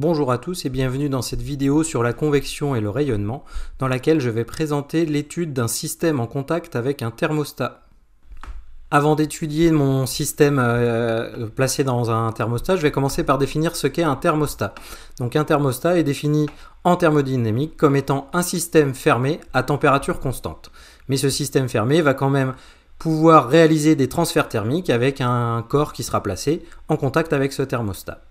Bonjour à tous et bienvenue dans cette vidéo sur la convection et le rayonnement, dans laquelle je vais présenter l'étude d'un système en contact avec un thermostat. Avant d'étudier mon système euh, euh, placé dans un thermostat, je vais commencer par définir ce qu'est un thermostat. Donc un thermostat est défini en thermodynamique comme étant un système fermé à température constante. Mais ce système fermé va quand même pouvoir réaliser des transferts thermiques avec un corps qui sera placé en contact avec ce thermostat.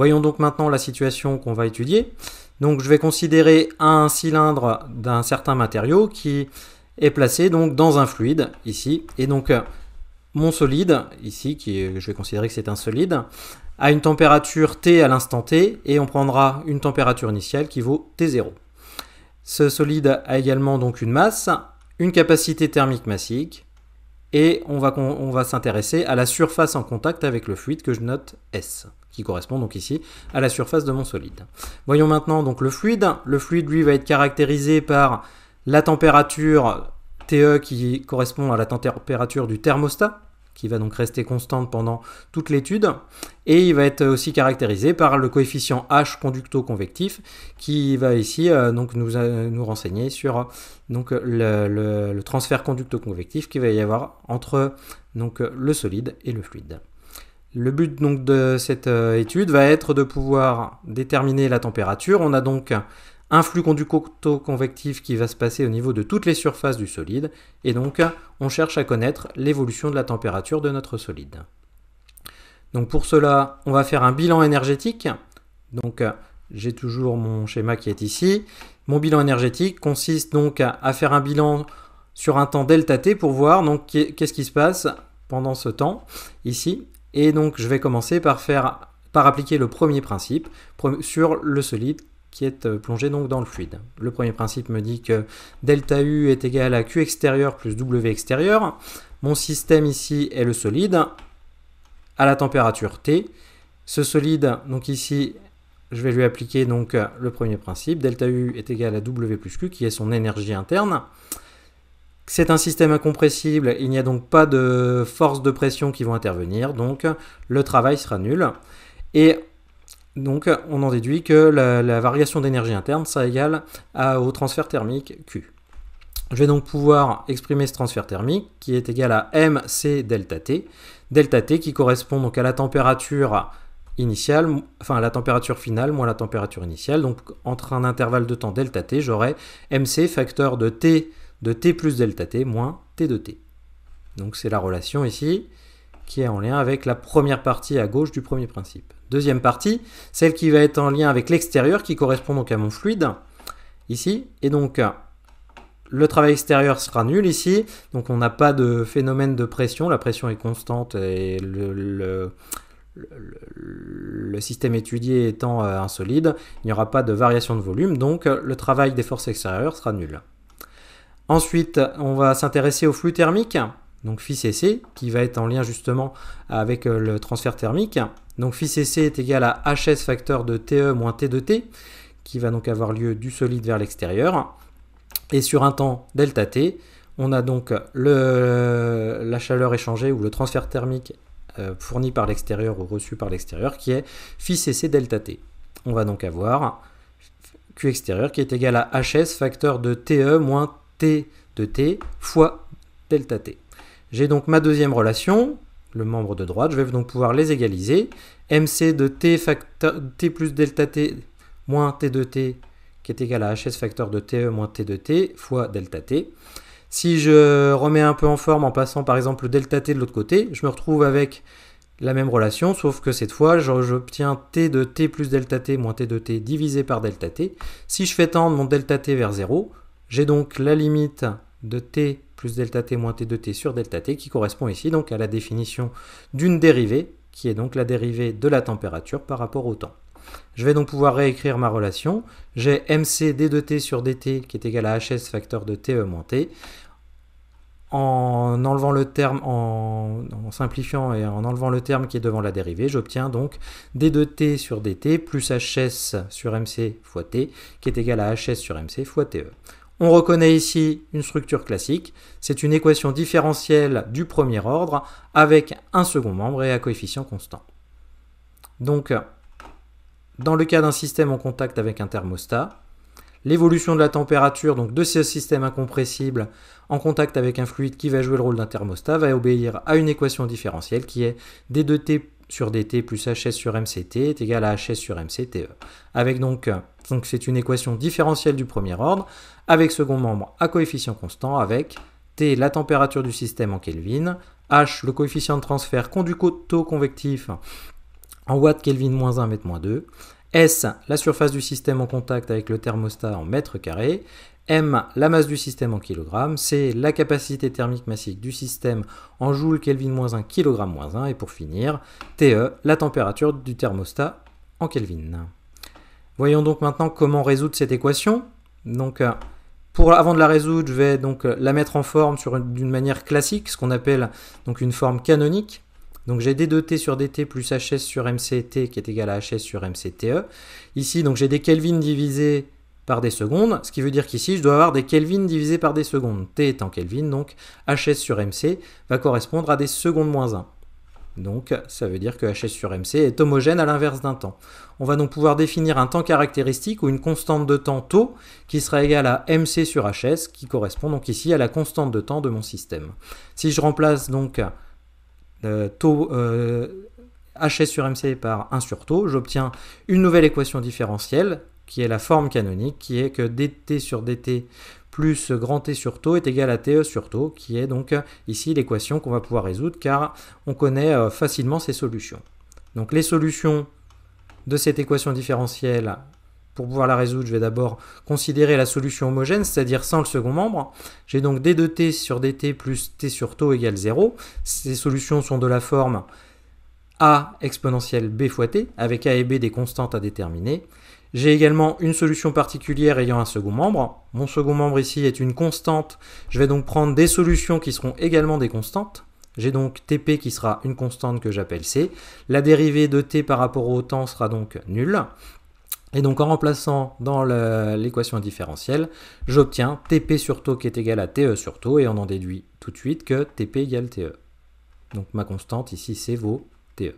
Voyons donc maintenant la situation qu'on va étudier. Donc je vais considérer un cylindre d'un certain matériau qui est placé donc dans un fluide ici et donc euh, mon solide ici qui je vais considérer que c'est un solide a une température T à l'instant T et on prendra une température initiale qui vaut T0. Ce solide a également donc une masse, une capacité thermique massique, et on va, va s'intéresser à la surface en contact avec le fluide que je note S, qui correspond donc ici à la surface de mon solide. Voyons maintenant donc le fluide. Le fluide, lui, va être caractérisé par la température TE qui correspond à la température du thermostat, qui va donc rester constante pendant toute l'étude. Et il va être aussi caractérisé par le coefficient H conducto-convectif, qui va ici euh, donc nous, euh, nous, renseigner sur donc, le, transfert conducto-convectif qu'il va y avoir entre donc, le solide et le fluide. Le but donc de cette euh, étude va être de pouvoir déterminer la température. On a donc un flux conducto-convectif qui va se passer au niveau de toutes les surfaces du solide, et donc on cherche à connaître l'évolution de la température de notre solide. Donc pour cela, on va faire un bilan énergétique. Donc j'ai toujours mon schéma qui est ici. Mon bilan énergétique consiste donc à faire un bilan sur un temps delta t pour voir donc qu'est-ce qui se passe pendant ce temps ici. Et donc je vais commencer par faire par appliquer le premier principe sur le solide qui est euh, plongé donc dans le fluide. Le premier principe me dit que delta U est égal à Q extérieur plus W extérieur. Mon système ici est le solide à la température T. Ce solide, donc ici, je vais lui appliquer donc euh, le premier principe. Delta U est égal à W plus Q, qui est son énergie interne. C'est un système incompressible, il n'y a donc pas de force de pression qui vont intervenir, donc le travail sera nul. Et donc on en déduit que la, variation d'énergie interne, ça égale au transfert thermique Q. Je vais donc pouvoir exprimer ce transfert thermique qui est égal à mc delta T, delta T qui correspond donc à la température initiale, enfin à la température finale moins la température initiale. Donc entre un intervalle de temps delta T, j'aurai mc facteur de T de T plus delta T moins T de T. Donc c'est la relation ici qui est en lien avec la première partie à gauche du premier principe. Deuxième partie, celle qui va être en lien avec l'extérieur, qui correspond donc à mon fluide, ici. Et donc, le travail extérieur sera nul ici, donc on n'a pas de phénomène de pression, la pression est constante et le, système étudié étant un euh, insolide, il n'y aura pas de variation de volume, donc le travail des forces extérieures sera nul. Ensuite, on va s'intéresser au flux thermique donc Φcc, qui va être en lien justement avec euh, le transfert thermique. Donc Φcc est égal à HS facteur de TE moins T de T, qui va donc avoir lieu du solide vers l'extérieur. Et sur un temps delta T, on a donc le, la chaleur échangée ou le transfert thermique euh, fourni par l'extérieur ou reçu par l'extérieur, qui est Φcc delta T. On va donc avoir Q extérieur qui est égal à HS facteur de TE moins T de T fois delta T. J'ai donc ma deuxième relation, le membre de droite, je vais donc pouvoir les égaliser. MC de T, facteur, T plus delta T moins T de T qui est égal à HS facteur de t e moins T de T fois delta T. Si je remets un peu en forme en passant par exemple le delta T de l'autre côté, je me retrouve avec la même relation, sauf que cette fois, j'obtiens T de T plus delta T moins T de T divisé par delta T. Si je fais tendre mon delta T vers 0, j'ai donc la limite de T plus delta t moins t2 t sur delta t, qui correspond ici donc à la définition d'une dérivée, qui est donc la dérivée de la température par rapport au temps. Je vais donc pouvoir réécrire ma relation. J'ai mc d de t sur dt qui est égal à hs facteur de te moins t. En enlevant le terme, en, en, simplifiant et en enlevant le terme qui est devant la dérivée, j'obtiens donc d2t sur dt plus hs sur mc fois t qui est égal à hs sur mc fois te. On reconnaît ici une structure classique, c'est une équation différentielle du premier ordre avec un second membre et à coefficient constant. Donc, dans le cas d'un système en contact avec un thermostat, l'évolution de la température donc de ce système incompressible en contact avec un fluide qui va jouer le rôle d'un thermostat va obéir à une équation différentielle qui est d2t sur dt plus hs sur mct est égal à hs sur mcte. Avec donc, donc c'est une équation différentielle du premier ordre, avec second membre à coefficient constant, avec t la température du système en Kelvin, h le coefficient de transfert taux convectif en watts Kelvin moins 1 mètre moins 2, S, la surface du système en contact avec le thermostat en mètre carré M, la masse du système en kilogrammes, c'est la capacité thermique massique du système en joules Kelvin moins 1, kg moins 1, et pour finir, TE, la température du thermostat en Kelvin. Voyons donc maintenant comment résoudre cette équation. Donc, euh, pour, avant de la résoudre, je vais donc euh, la mettre en forme d'une manière classique, ce qu'on appelle donc une forme canonique. Donc j'ai d2t sur dt plus hs sur mct qui est égal à hs sur mcte. Ici, donc j'ai des Kelvin divisés par des secondes, ce qui veut dire qu'ici je dois avoir des Kelvin divisés par des secondes. T étant Kelvin, donc HS sur MC va correspondre à des secondes moins 1. Donc ça veut dire que HS sur MC est homogène à l'inverse d'un temps. On va donc pouvoir définir un temps caractéristique ou une constante de temps taux qui sera égale à MC sur HS qui correspond donc ici à la constante de temps de mon système. Si je remplace donc euh, taux, HS euh, sur MC par 1 sur taux, j'obtiens une nouvelle équation différentielle qui est la forme canonique, qui est que dt sur dt plus grand T sur taux est égal à TE sur taux, qui est donc euh, ici l'équation qu'on va pouvoir résoudre, car on connaît euh, facilement ces solutions. Donc les solutions de cette équation différentielle, pour pouvoir la résoudre, je vais d'abord considérer la solution homogène, c'est-à-dire sans le second membre. J'ai donc d de t sur dt plus t sur taux égale 0. Ces solutions sont de la forme a exponentielle b fois t, avec a et b des constantes à déterminer. J'ai également une solution particulière ayant un second membre. Mon second membre ici est une constante. Je vais donc prendre des solutions qui seront également des constantes. J'ai donc TP qui sera une constante que j'appelle C. La dérivée de T par rapport au temps sera donc nulle. Et donc en remplaçant dans l'équation différentielle, j'obtiens TP sur taux qui est égal à TE sur taux et on en déduit tout de suite que TP égale TE. Donc ma constante ici c'est vaut TE.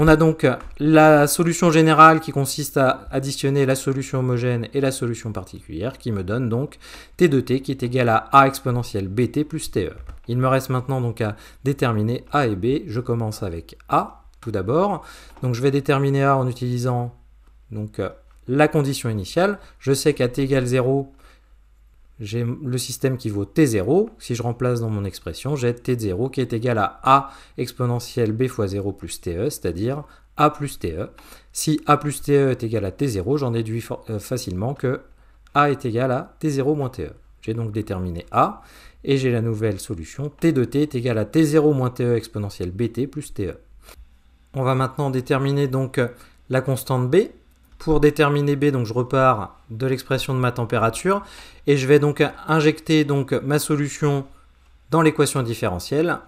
On a donc la solution générale qui consiste à additionner la solution homogène et la solution particulière qui me donne donc t de t qui est égal à a exponentielle bt plus te. Il me reste maintenant donc à déterminer a et b. Je commence avec a tout d'abord. Donc je vais déterminer a en utilisant donc euh, la condition initiale. Je sais qu'à t égale 0, j'ai le système qui vaut t0. Si je remplace dans mon expression, j'ai t0 qui est égal à a exponentielle b fois 0 plus te, c'est-à-dire a plus te. Si a plus te est égal à t0, j'en déduis euh, facilement que a est égal à t0 moins te. J'ai donc déterminé a, et j'ai la nouvelle solution t de t est égal à t0 moins te exponentielle bt plus te. On va maintenant déterminer donc la constante b, pour déterminer B, donc je repars de l'expression de ma température et je vais donc injecter donc ma solution dans l'équation différentielle.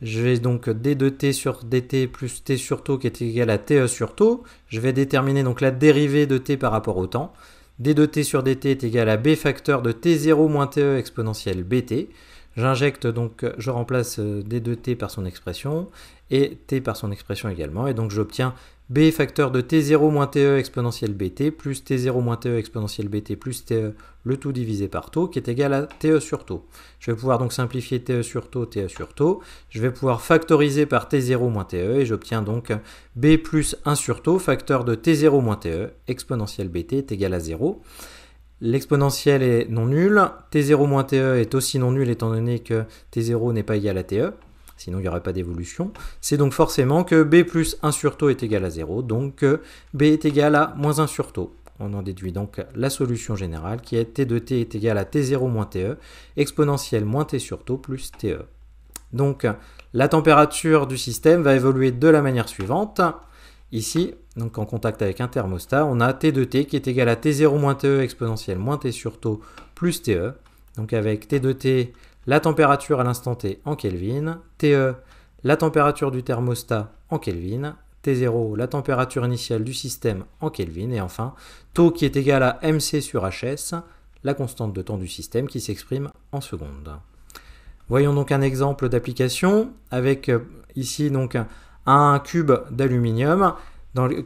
Je vais donc d 2 t sur dt plus t sur taux qui est égal à te sur taux. Je vais déterminer donc la dérivée de t par rapport au temps. d 2 t sur dt est égal à b facteur de t0 moins te exponentielle bt. J'injecte donc, je remplace euh, d 2 t par son expression et t par son expression également. Et donc j'obtiens b facteur de t0-te exponentielle bt plus t0-te exponentielle bt plus te, le tout divisé par taux qui est égal à te sur taux. Je vais pouvoir donc simplifier te sur taux, te sur taux. Je vais pouvoir factoriser par t0-te et j'obtiens donc b plus 1 sur taux facteur de t0-te exponentielle bt est égal à 0. L'exponentielle est non nulle, t0-te est aussi non nulle étant donné que t0 n'est pas égal à te sinon il n'y aurait pas d'évolution. C'est donc forcément que b plus 1 sur taux est égal à 0, donc b est égal à moins 1 sur taux. On en déduit donc la solution générale qui est t de t est égal à t0 moins te, exponentielle moins t sur taux plus te. Donc la température du système va évoluer de la manière suivante. Ici, donc en contact avec un thermostat, on a T de T qui est égal à T0 moins TE exponentielle moins T sur taux plus TE. Donc avec T de T, la température à l'instant T en Kelvin, TE, la température du thermostat en Kelvin, T0, la température initiale du système en Kelvin, et enfin, taux qui est égal à MC sur HS, la constante de temps du système qui s'exprime en secondes. Voyons donc un exemple d'application avec euh, ici donc un cube d'aluminium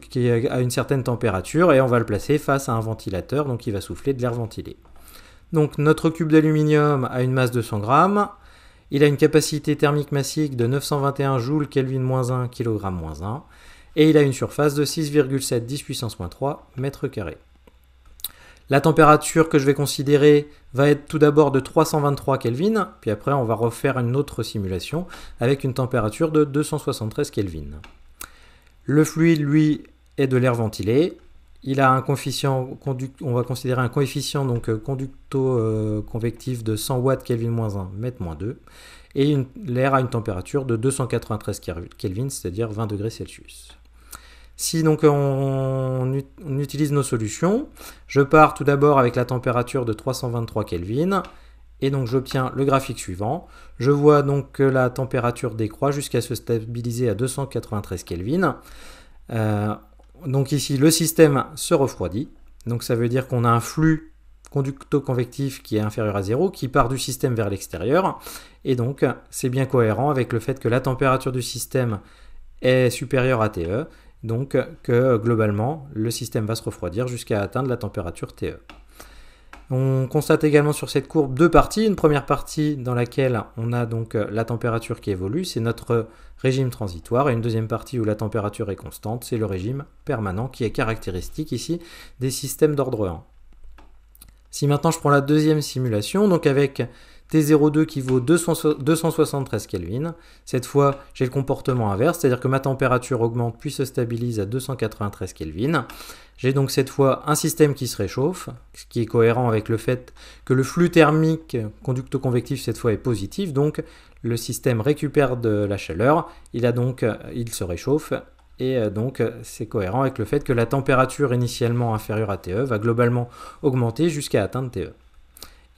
qui a à une certaine température et on va le placer face à un ventilateur donc il va souffler de l'air ventilé. Donc notre cube d'aluminium a une masse de 100 grammes, il a une capacité thermique massique de 921 joules Kelvin-1 kg-1 et il a une surface de 6,7 10 puissance 3 mètres carrés. La température que je vais considérer va être tout d'abord de 323 Kelvin, puis après on va refaire une autre simulation avec une température de 273 Kelvin. Le fluide, lui, est de l'air ventilé, il a un coefficient, on va considérer un coefficient donc euh, conducto-convectif euh, de 100 watts Kelvin 1, mètre moins 2, et l'air a une température de 293 Kelvin, c'est-à-dire 20 degrés Celsius. Si donc on, utilise nos solutions, je pars tout d'abord avec la température de 323 Kelvin, et donc j'obtiens le graphique suivant. Je vois donc que la température décroît jusqu'à se stabiliser à 293 Kelvin. Euh, donc ici, le système se refroidit. Donc ça veut dire qu'on a un flux conducto-convectif qui est inférieur à 0, qui part du système vers l'extérieur. Et donc, c'est bien cohérent avec le fait que la température du système est supérieure à TE, donc que globalement, le système va se refroidir jusqu'à atteindre la température TE. On constate également sur cette courbe deux parties. Une première partie dans laquelle on a donc euh, la température qui évolue, c'est notre régime transitoire. Et une deuxième partie où la température est constante, c'est le régime permanent qui est caractéristique ici des systèmes d'ordre 1. Si maintenant je prends la deuxième simulation, donc avec T02 qui vaut 273 Kelvin. Cette fois, j'ai le comportement inverse, c'est-à-dire que ma température augmente puis se stabilise à 293 Kelvin. J'ai donc cette fois un système qui se réchauffe, ce qui est cohérent avec le fait que le flux thermique conducto-convectif cette fois est positif, donc le système récupère de la chaleur, il, a donc, il se réchauffe et euh, donc c'est cohérent avec le fait que la température initialement inférieure à TE va globalement augmenter jusqu'à atteindre TE.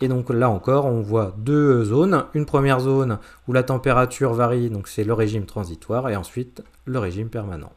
Et donc là encore, on voit deux zones. Une première zone où la température varie, donc c'est le régime transitoire, et ensuite le régime permanent.